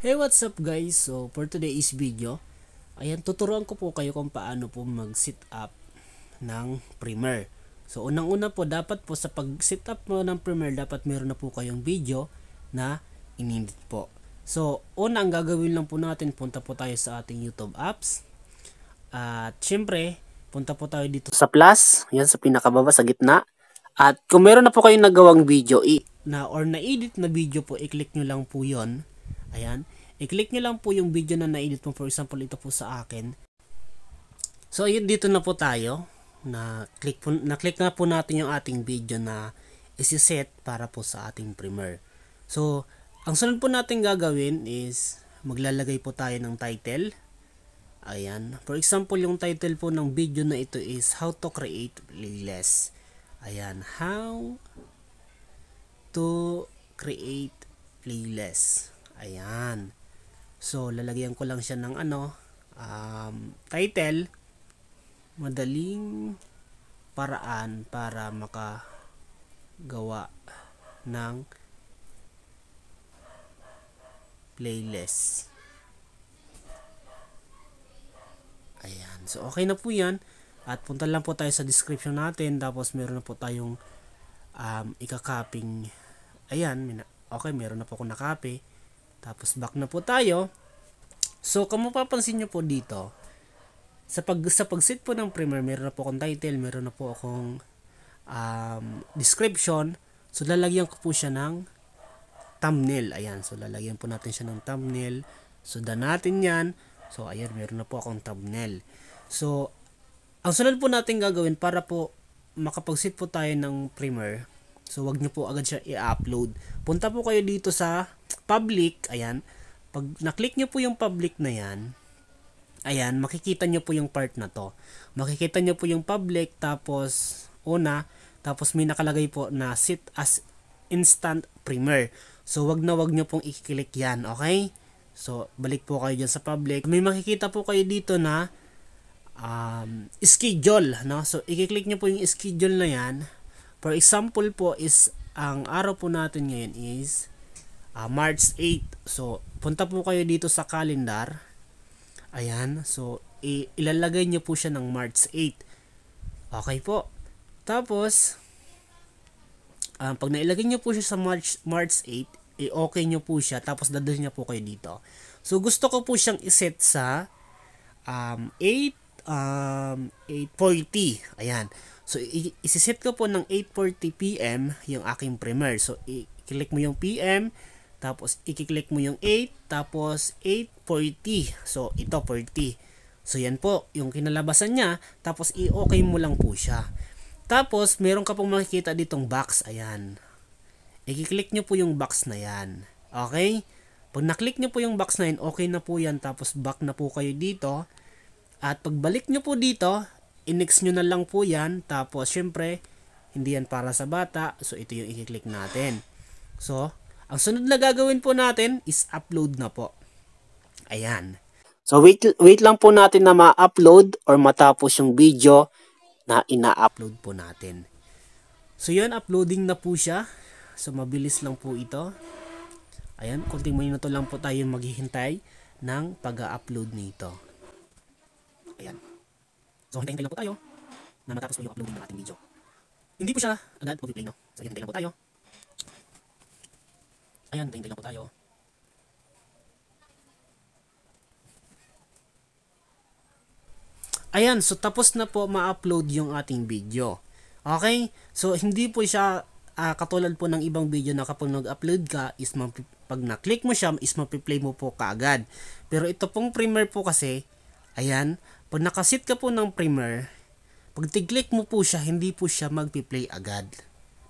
Hey, what's up guys? So, for today's video, ayan, tuturuan ko po kayo kung paano po mag-sit up ng primer. So, unang-una po, dapat po sa pag-sit up mo ng primer, dapat meron na po kayong video na inindit po. So, unang gagawin lang po natin, punta po tayo sa ating YouTube apps. At, syempre, punta po tayo dito sa plus, yan sa pinakababa sa gitna. At, kung meron na po kayong nagawang video i na or na-edit na video po, i-click nyo lang po yon Ayan. I-click nyo lang po yung video na na-edit mo. For example, ito po sa akin. So, ayun dito na po tayo. Na-click na -click na po natin yung ating video na isi-set para po sa ating Premiere. So, ang sunod po natin gagawin is maglalagay po tayo ng title. Ayan. For example, yung title po ng video na ito is How to Create Playlist. Ayan. How to create playlist. Ayan. So, lalagyan ko lang siya ng ano, um, title, madaling paraan para makagawa ng playlist. Ayan. So, okay na po yan. At punta lang po tayo sa description natin. Tapos, meron na po tayong um, ikakaping. Ayan. Okay, meron na po akong nakapy. Tapos back na po tayo. So, kung mapapansin nyo po dito, sa pag sa pag-set po ng primer, meron na po akong title, meron na po akong um, description. So, lalagyan ko po siya ng thumbnail. Ayan, so lalagyan po natin siya ng thumbnail. Sundan natin yan. So, ayan, meron na po akong thumbnail. So, ang sunod po natin gagawin para po makapag-set po tayo ng primer. So, wag nyo po agad siya i-upload. Punta po kayo dito sa public, ayan, pag na-click nyo po yung public na yan, ayan, makikita nyo po yung part na to. Makikita nyo po yung public, tapos una, tapos may nakalagay po na sit as instant primer. So, wag na wag nyo pong i-click yan, okay? So, balik po kayo dyan sa public. May makikita po kayo dito na um, schedule, no? So, i-click nyo po yung schedule na yan. For example po is, ang araw po natin ngayon is uh, March 8. So, punta po kayo dito sa calendar. Ayan. So, ilalagay nyo po siya ng March 8. Okay po. Tapos, um, pag nailagay nyo po siya sa March, March 8, i-okay nyo po siya, tapos dadalhin niya po kayo dito. So, gusto ko po siyang iset sa um, 8, um, 8.40. Ayan. So, i-set ko po ng 8.40 p.m. yung aking primer. So, i-click mo yung p.m. Tapos, i-click mo yung 8. Tapos, 840. So, ito, 40. So, yan po, yung kinalabasan niya. Tapos, i-okay mo lang po siya. Tapos, meron ka pong makikita ditong box. Ayan. I-click nyo po yung box na yan. Okay? Pag na-click nyo po yung box na yan, okay na po yan. Tapos, back na po kayo dito. At pagbalik nyo po dito, inex nyo na lang po yan. Tapos, syempre, hindi yan para sa bata. So, ito yung i-click natin. So, ang sunod na gagawin po natin is upload na po. Ayan. So wait, wait lang po natin na ma-upload or matapos yung video na ina-upload po natin. So yun, uploading na po siya. So mabilis lang po ito. Ayan, konting muna to lang po tayo maghihintay ng pag-upload nito. Ayan. So hintay lang po tayo na matapos po yung uploading ng ating video. Hindi po siya agad po play no. So hintay lang po tayo. Ayan, paintay lang po tayo. Ayan, so tapos na po ma-upload yung ating video. Okay? So, hindi po siya uh, katulad po ng ibang video na kapag nag-upload ka, is pag na-click mo siya, is mapiplay mo po kaagad. Pero ito pong primer po kasi, ayan, pag nakasit ka po ng primer, pag tig-click mo po siya, hindi po siya magpiplay agad.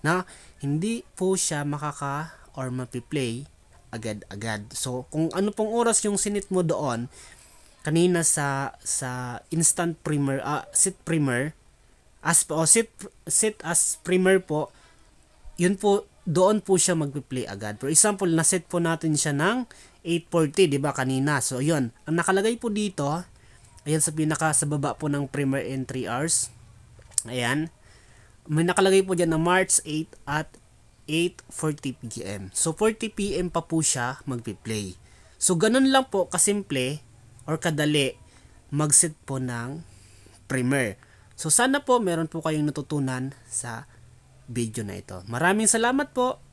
Na, hindi po siya makaka or mapiplay agad-agad. So, kung ano pong oras yung sinit mo doon, kanina sa sa instant primer, uh, sit primer, as o oh, sit, sit as primer po, yun po, doon po siya magpiplay agad. For example, naset po natin siya ng 840, di ba kanina? So, yun. Ang nakalagay po dito, ayan sa pinaka sa baba po ng primer in 3 hours. Ayan. May nakalagay po dyan na March 8 at 8.40pm. So, 40pm pa po siya magpi-play. So, ganun lang po kasimple or kadali mag-set po ng primer. So, sana po meron po kayong natutunan sa video na ito. Maraming salamat po!